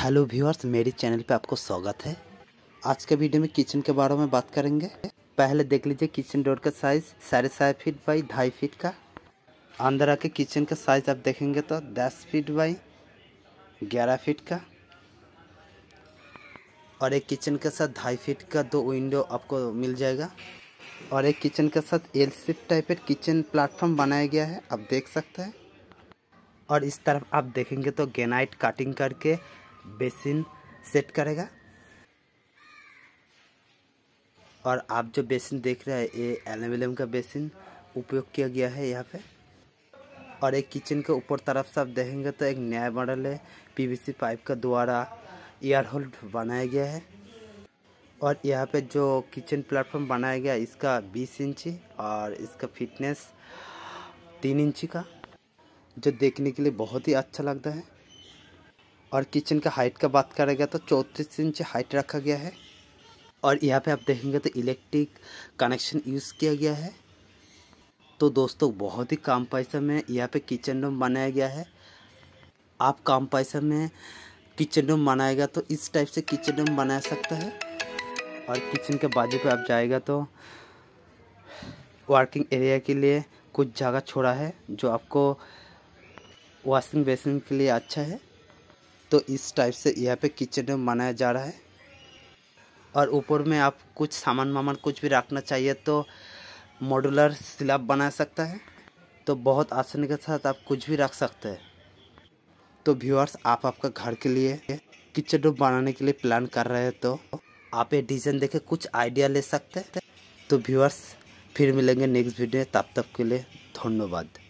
hello viewers मेरे channel पे आपको स्वागत है आज के वीडियो में किचन के बारे में बात करेंगे पहले देख लीजिए किचन डोर का साइज़ साढ़े सात फीट बाई ढाई फीट का अंदर आके किचन का साइज़ आप देखेंगे तो दस फीट बाई ग्यारह फीट का और एक किचन के साथ ढाई फीट का दो विंडो आपको मिल जाएगा और एक किचन के साथ L seat type kitchen platform बनाया गया है आप देख सकते हैं और इस तरफ आप देखेंगे तो गेनाइट कटिंग करके बेसिन सेट करेगा और आप जो बेसिन देख रहे हैं ये एलमिनियम का बेसिन उपयोग किया गया है यहाँ पे और एक किचन के ऊपर तरफ से आप देखेंगे तो एक नया मॉडल है पीवीसी पाइप का द्वारा एयर होल्ड बनाया गया है और यहाँ पे जो किचन प्लेटफॉर्म बनाया गया इसका 20 इंची और इसका फिटनेस तीन इंची का जो देखने के लिए बहुत ही अच्छा लगता है और किचन का हाइट का बात करा गया तो चौंतीस इंच हाइट रखा गया है और यहाँ पे आप देखेंगे तो इलेक्ट्रिक कनेक्शन यूज़ किया गया है तो दोस्तों बहुत ही कम पैसे में यहाँ पे किचन रूम बनाया गया है आप कम पैसे में किचन रूम बनाएगा तो इस टाइप से किचन रूम बना सकता है और किचन के बाजू पे आप जाएगा तो वर्किंग एरिया के लिए कुछ जगह छोड़ा है जो आपको वॉशिंग बेसिन के लिए अच्छा है तो इस टाइप से यहाँ पे किचन में बनाया जा रहा है और ऊपर में आप कुछ सामान वामान कुछ भी रखना चाहिए तो मॉडुलर स्लैब बना सकता है तो बहुत आसानी के साथ आप कुछ भी रख सकते हैं तो व्यूअर्स आप आपका घर के लिए किचन रूम बनाने के लिए प्लान कर रहे हैं तो आप ये डिज़ाइन देखे कुछ आइडिया ले सकते हैं तो व्यूअर्स फिर मिलेंगे नेक्स्ट वीडियो तब तक के लिए धन्यवाद